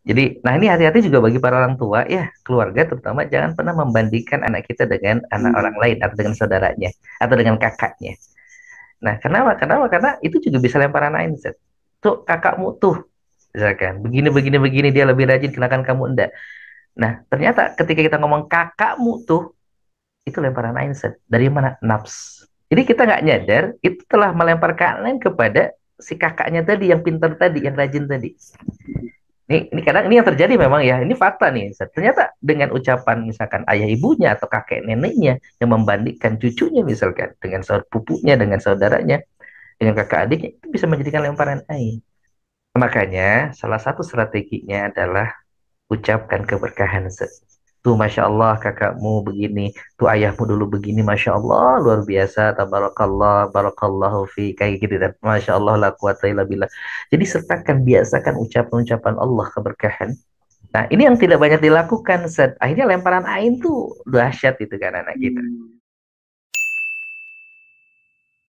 Jadi, nah ini hati-hati juga bagi para orang tua ya, keluarga terutama jangan pernah membandingkan anak kita dengan anak hmm. orang lain atau dengan saudaranya atau dengan kakaknya. Nah, kenapa? Kenapa? Karena itu juga bisa lemparan mindset. Tuh kakakmu tuh, misalkan begini begini begini dia lebih rajin, kenakan kamu enggak. Nah, ternyata ketika kita ngomong kakakmu tuh, itu lemparan mindset. Dari mana? Naps. Jadi kita nggak nyadar, itu telah melemparkan kepada si kakaknya tadi yang pintar tadi, yang rajin tadi ini, ini kadang ini yang terjadi memang ya ini fakta nih ternyata dengan ucapan misalkan ayah ibunya atau kakek neneknya yang membandingkan cucunya misalkan dengan saudara pupunya dengan saudaranya dengan kakak adiknya itu bisa menjadikan lemparan air makanya salah satu strateginya adalah ucapkan keberkahan tuh masya Allah kakakmu begini, tuh ayahmu dulu begini, masya Allah luar biasa, tabarakallah, barakallahu fi, kayak gitu dan masya Allah la quwata illa Jadi sertakan biasakan ucapan-ucapan Allah keberkahan. Nah ini yang tidak banyak dilakukan, set. akhirnya lemparan ain tuh dahsyat itu kan anak kita. Hmm.